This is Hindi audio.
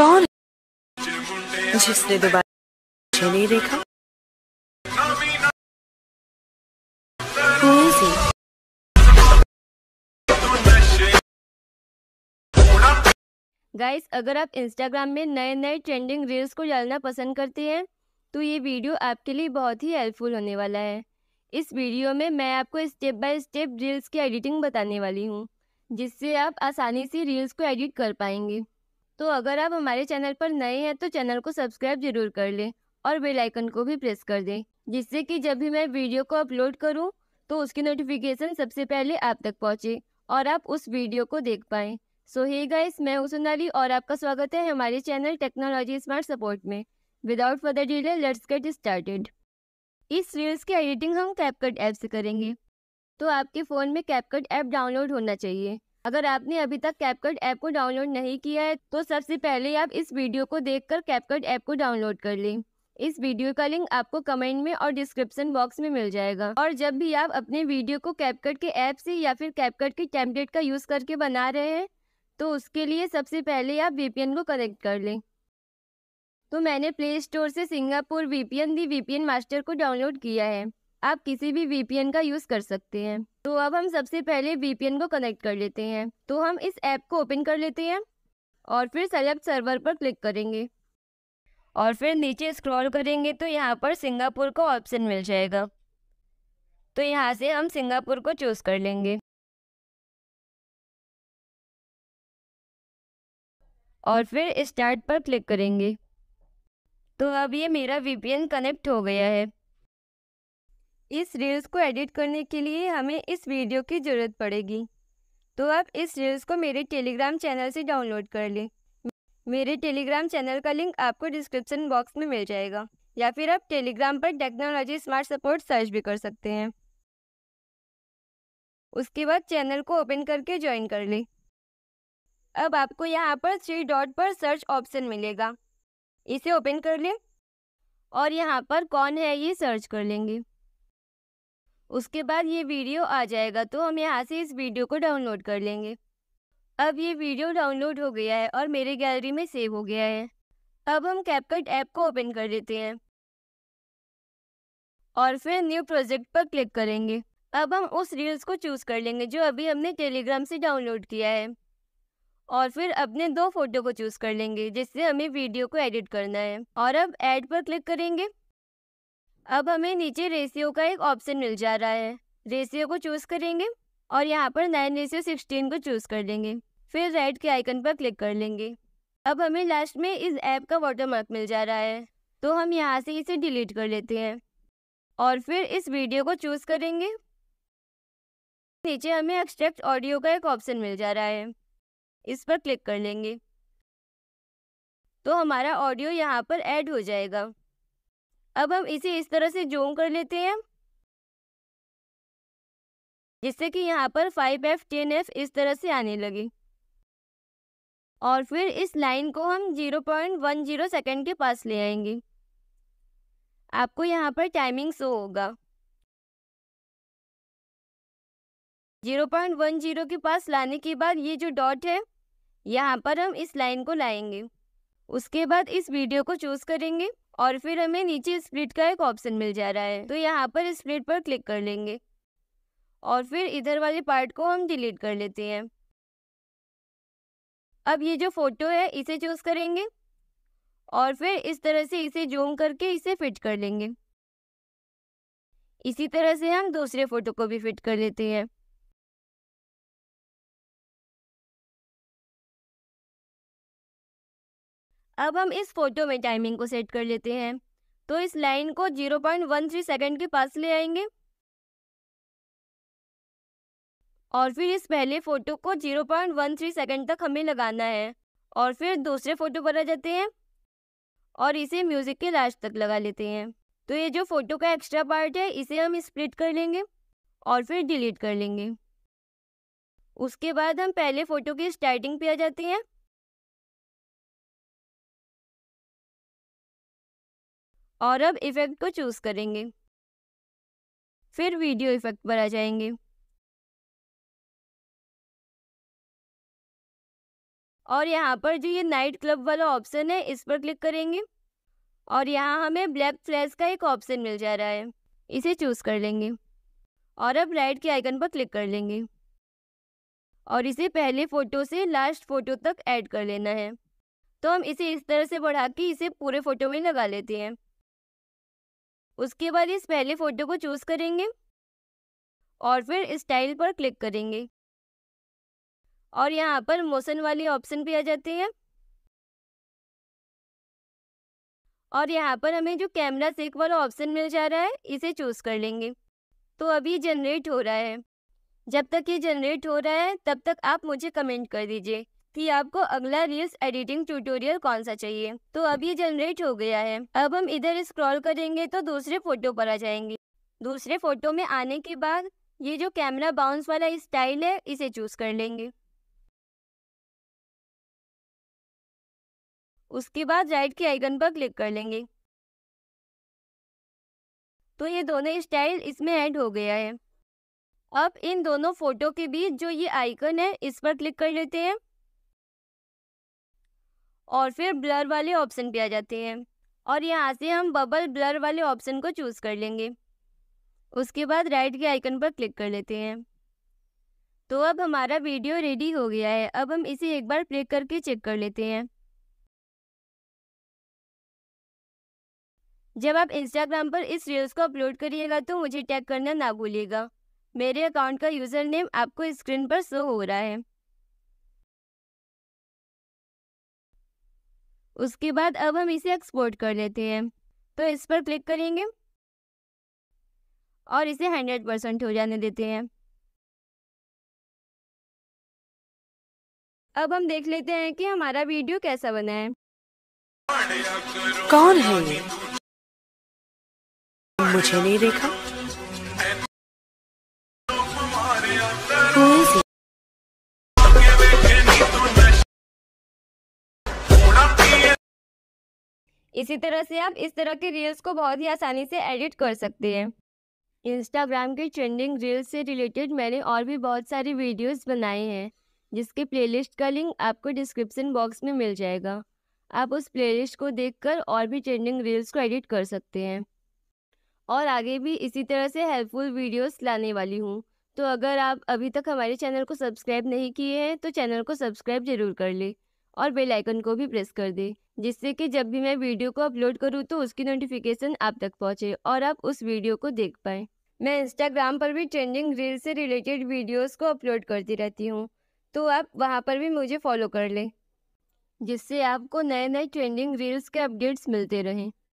कौन जिसने दोबारा मुझे नहीं देखा गाइस अगर आप इंस्टाग्राम में नए नए ट्रेंडिंग रील्स को डालना पसंद करते हैं तो ये वीडियो आपके लिए बहुत ही हेल्पफुल होने वाला है इस वीडियो में मैं आपको स्टेप बाय स्टेप रील्स की एडिटिंग बताने वाली हूँ जिससे आप आसानी से रील्स को एडिट कर पाएंगे तो अगर आप हमारे चैनल पर नए हैं तो चैनल को सब्सक्राइब जरूर कर लें और बेल आइकन को भी प्रेस कर दें जिससे कि जब भी मैं वीडियो को अपलोड करूं तो उसकी नोटिफिकेशन सबसे पहले आप तक पहुंचे और आप उस वीडियो को देख पाएं सो हे गाइस मैं हूं सोनाली और आपका स्वागत है हमारे चैनल टेक्नोलॉजी स्मार्ट सपोर्ट में without further delay let's get started इस रील्स की एडिटिंग हम कैपकट ऐप से करेंगे तो आपके फ़ोन में कैपकट ऐप डाउनलोड होना चाहिए अगर आपने अभी तक कैपकट ऐप को डाउनलोड नहीं किया है तो सबसे पहले आप इस वीडियो को देखकर कैपकट ऐप को डाउनलोड कर लें इस वीडियो का लिंक आपको कमेंट में और डिस्क्रिप्शन बॉक्स में मिल जाएगा और जब भी आप अपने वीडियो को कैपकट के ऐप से या फिर कैपकट के टेम्पलेट का यूज़ करके बना रहे हैं तो उसके लिए सबसे पहले आप वीपीएन को कनेक्ट कर लें तो मैंने प्ले स्टोर से Singapore VPN the VPN master को डाउनलोड किया है आप किसी भी वीपीएन का यूज़ कर सकते हैं तो अब हम सबसे पहले वीपीएन को कनेक्ट कर लेते हैं तो हम इस ऐप को ओपन कर लेते हैं और फिर सेलेक्ट सर्वर पर क्लिक करेंगे और फिर नीचे स्क्रॉल करेंगे तो यहाँ पर सिंगापुर का ऑप्शन मिल जाएगा तो यहाँ से हम सिंगापुर को चूज़ कर लेंगे और फिर स्टार्ट पर क्लिक करेंगे तो अब ये मेरा वीपीएन कनेक्ट हो गया है इस रील्स को एडिट करने के लिए हमें इस वीडियो की ज़रूरत पड़ेगी तो आप इस रील्स को मेरे टेलीग्राम चैनल से डाउनलोड कर लें मेरे टेलीग्राम चैनल का लिंक आपको डिस्क्रिप्शन बॉक्स में मिल जाएगा या फिर आप टेलीग्राम पर टेक्नोलॉजी स्मार्ट सपोर्ट सर्च भी कर सकते हैं उसके बाद चैनल को ओपन करके ज्वाइन कर लें अब आपको यहाँ पर थ्री डॉट पर सर्च ऑप्शन मिलेगा इसे ओपन कर लें और यहाँ पर कौन है ये सर्च कर लेंगे उसके बाद ये वीडियो आ जाएगा तो हम यहाँ से इस वीडियो को डाउनलोड कर लेंगे अब ये वीडियो डाउनलोड हो गया है और मेरे गैलरी में सेव हो गया है अब हम कैपकट ऐप को ओपन कर लेते हैं और फिर न्यू प्रोजेक्ट पर क्लिक करेंगे अब हम उस रील्स को चूज़ कर लेंगे जो अभी हमने टेलीग्राम से डाउनलोड किया है और फिर अपने दो फोटो को चूज़ कर लेंगे जिससे हमें वीडियो को एडिट करना है और अब ऐड पर क्लिक करेंगे अब हमें नीचे रेशियो का एक ऑप्शन मिल जा रहा है रेशियो को चूज़ करेंगे और यहाँ पर नाइन रेशियो सिक्सटीन को चूज़ कर देंगे फिर रेड के आइकन पर क्लिक कर लेंगे अब हमें लास्ट में इस ऐप का वाटरमार्क मिल जा रहा है तो हम यहाँ से इसे डिलीट कर लेते हैं और फिर इस वीडियो को चूज़ करेंगे नीचे हमें एक्सट्रैक्ट ऑडियो का एक ऑप्शन मिल जा रहा है इस पर क्लिक कर लेंगे तो हमारा ऑडियो यहाँ पर ऐड हो जाएगा अब हम इसे इस तरह से जूम कर लेते हैं जिससे कि यहाँ पर फाइव एफ टेन एफ इस तरह से आने लगे और फिर इस लाइन को हम zero point one zero second के पास ले आएंगे आपको यहाँ पर टाइमिंग शो होगा जीरो पॉइंट वन जीरो के पास लाने के बाद ये जो डॉट है यहाँ पर हम इस लाइन को लाएंगे उसके बाद इस वीडियो को चूज़ करेंगे और फिर हमें नीचे स्प्लिट का एक ऑप्शन मिल जा रहा है तो यहाँ पर स्प्लिट पर क्लिक कर लेंगे और फिर इधर वाले पार्ट को हम डिलीट कर लेते हैं अब ये जो फोटो है इसे चूज करेंगे और फिर इस तरह से इसे जूम करके इसे फिट कर लेंगे इसी तरह से हम दूसरे फोटो को भी फिट कर लेते हैं अब हम इस फोटो में टाइमिंग को सेट कर लेते हैं तो इस लाइन को 0.13 सेकेंड के पास ले आएंगे और फिर इस पहले फ़ोटो को 0.13 सेकेंड तक हमें लगाना है और फिर दूसरे फ़ोटो पर आ जाते हैं और इसे म्यूज़िक के लास्ट तक लगा लेते हैं तो ये जो फ़ोटो का एक्स्ट्रा पार्ट है इसे हम स्प्लिट कर लेंगे और फिर डिलीट कर लेंगे उसके बाद हम पहले फ़ोटो की स्टार्टिंग पे आ जाते हैं और अब इफेक्ट को चूज करेंगे फिर वीडियो इफेक्ट पर आ जाएंगे और यहाँ पर जो ये नाइट क्लब वाला ऑप्शन है इस पर क्लिक करेंगे और यहाँ हमें ब्लैक फ्लैश का एक ऑप्शन मिल जा रहा है इसे चूज़ कर लेंगे और अब राइट के आइकन पर क्लिक कर लेंगे और इसे पहले फ़ोटो से लास्ट फ़ोटो तक ऐड कर लेना है तो हम इसे इस तरह से बढ़ा के इसे पूरे फ़ोटो में लगा लेते हैं उसके बाद इस पहले फ़ोटो को चूज़ करेंगे और फिर स्टाइल पर क्लिक करेंगे और यहाँ पर मोशन वाली ऑप्शन भी आ जाती है और यहाँ पर हमें जो कैमरा सेक वाला ऑप्शन मिल जा रहा है इसे चूज़ कर लेंगे तो अभी जनरेट हो रहा है जब तक ये जनरेट हो रहा है तब तक आप मुझे कमेंट कर दीजिए कि आपको अगला रील्स एडिटिंग ट्यूटोरियल कौन सा चाहिए तो अब ये जनरेट हो गया है अब हम इधर स्क्रॉल करेंगे तो दूसरे फोटो पर आ जाएंगे दूसरे फोटो में आने के बाद ये जो कैमरा बाउंस वाला स्टाइल है इसे चूज कर लेंगे उसके बाद राइट के आइकन पर क्लिक कर लेंगे तो ये दोनों स्टाइल इसमें ऐड हो गया है अब इन दोनों फोटो के बीच जो ये आइकन है इस पर क्लिक कर लेते हैं और फिर ब्लर वाले ऑप्शन पे आ जाते हैं और यहाँ से हम बबल ब्लर वाले ऑप्शन को चूज़ कर लेंगे उसके बाद राइट के आइकन पर क्लिक कर लेते हैं तो अब हमारा वीडियो रेडी हो गया है अब हम इसे एक बार प्ले करके चेक कर लेते हैं जब आप इंस्टाग्राम पर इस रील्स को अपलोड करिएगा तो मुझे टैग करना ना भूलिएगा मेरे अकाउंट का यूज़र नेम आपको स्क्रीन पर शो हो रहा है उसके बाद अब हम इसे एक्सपोर्ट कर लेते हैं तो इस पर क्लिक करेंगे और इसे हंड्रेड परसेंट हो जाने देते हैं अब हम देख लेते हैं कि हमारा वीडियो कैसा बना है कौन है मुझे नहीं देखा इसी तरह से आप इस तरह के रील्स को बहुत ही आसानी से एडिट कर सकते हैं इंस्टाग्राम के ट्रेंडिंग रील्स से रिलेटेड मैंने और भी बहुत सारी वीडियोस बनाए हैं जिसके प्लेलिस्ट का लिंक आपको डिस्क्रिप्शन बॉक्स में मिल जाएगा आप उस प्लेलिस्ट को देखकर और भी ट्रेंडिंग रील्स को एडिट कर सकते हैं और आगे भी इसी तरह से हेल्पफुल वीडियोस लाने वाली हूँ तो अगर आप अभी तक हमारे चैनल को सब्सक्राइब नहीं किए हैं तो चैनल को सब्सक्राइब ज़रूर कर लें और बेल आइकन को भी प्रेस कर दें जिससे कि जब भी मैं वीडियो को अपलोड करूँ तो उसकी नोटिफिकेशन आप तक पहुँचे और आप उस वीडियो को देख पाएँ मैं इंस्टाग्राम पर भी ट्रेंडिंग रील से रिलेटेड वीडियोस को अपलोड करती रहती हूँ तो आप वहाँ पर भी मुझे फॉलो कर लें जिससे आपको नए नए ट्रेंडिंग रील्स के अपडेट्स मिलते रहें